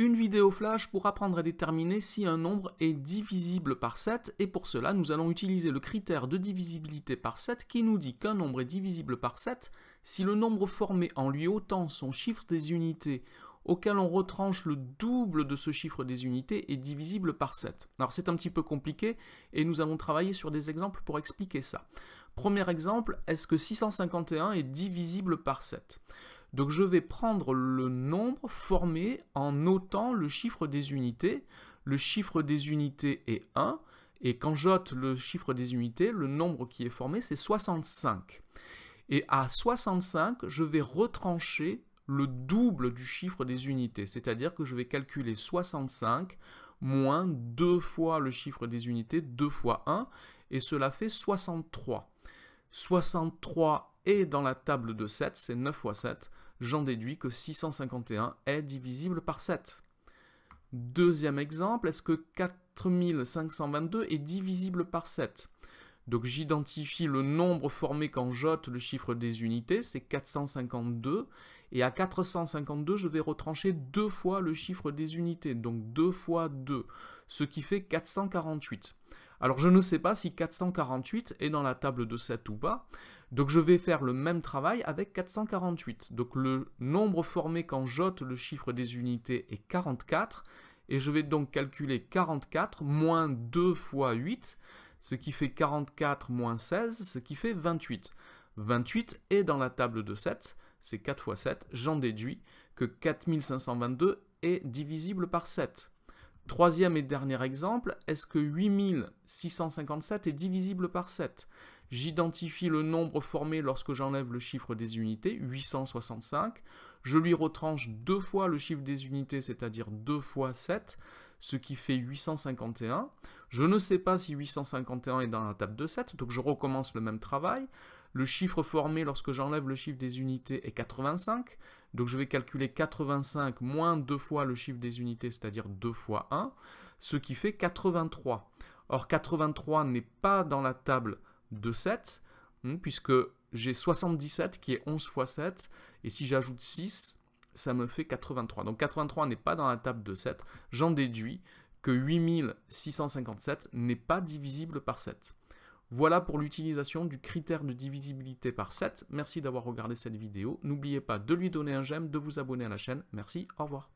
Une vidéo flash pour apprendre à déterminer si un nombre est divisible par 7 et pour cela nous allons utiliser le critère de divisibilité par 7 qui nous dit qu'un nombre est divisible par 7 si le nombre formé en lui ôtant son chiffre des unités auquel on retranche le double de ce chiffre des unités est divisible par 7. Alors c'est un petit peu compliqué et nous allons travailler sur des exemples pour expliquer ça. Premier exemple, est-ce que 651 est divisible par 7 donc je vais prendre le nombre formé en notant le chiffre des unités. Le chiffre des unités est 1, et quand j'ôte le chiffre des unités, le nombre qui est formé, c'est 65. Et à 65, je vais retrancher le double du chiffre des unités, c'est-à-dire que je vais calculer 65 moins 2 fois le chiffre des unités, 2 fois 1, et cela fait 63. 63 est dans la table de 7, c'est 9 fois 7, j'en déduis que 651 est divisible par 7. Deuxième exemple, est-ce que 4522 est divisible par 7 Donc j'identifie le nombre formé quand j'ôte le chiffre des unités, c'est 452, et à 452 je vais retrancher deux fois le chiffre des unités, donc deux fois 2, ce qui fait 448. Alors je ne sais pas si 448 est dans la table de 7 ou pas, donc je vais faire le même travail avec 448. Donc le nombre formé quand j'ôte le chiffre des unités est 44, et je vais donc calculer 44 moins 2 fois 8, ce qui fait 44 moins 16, ce qui fait 28. 28 est dans la table de 7, c'est 4 fois 7, j'en déduis que 4522 est divisible par 7. Troisième et dernier exemple, est-ce que 8657 est divisible par 7 J'identifie le nombre formé lorsque j'enlève le chiffre des unités, 865. Je lui retranche deux fois le chiffre des unités, c'est-à-dire deux fois 7, ce qui fait 851. Je ne sais pas si 851 est dans la table de 7, donc je recommence le même travail. Le chiffre formé lorsque j'enlève le chiffre des unités est 85. Donc je vais calculer 85 moins 2 fois le chiffre des unités, c'est-à-dire 2 fois 1, ce qui fait 83. Or 83 n'est pas dans la table de 7, hmm, puisque j'ai 77 qui est 11 fois 7, et si j'ajoute 6, ça me fait 83. Donc 83 n'est pas dans la table de 7, j'en déduis que 8657 n'est pas divisible par 7. Voilà pour l'utilisation du critère de divisibilité par 7. Merci d'avoir regardé cette vidéo. N'oubliez pas de lui donner un j'aime, de vous abonner à la chaîne. Merci, au revoir.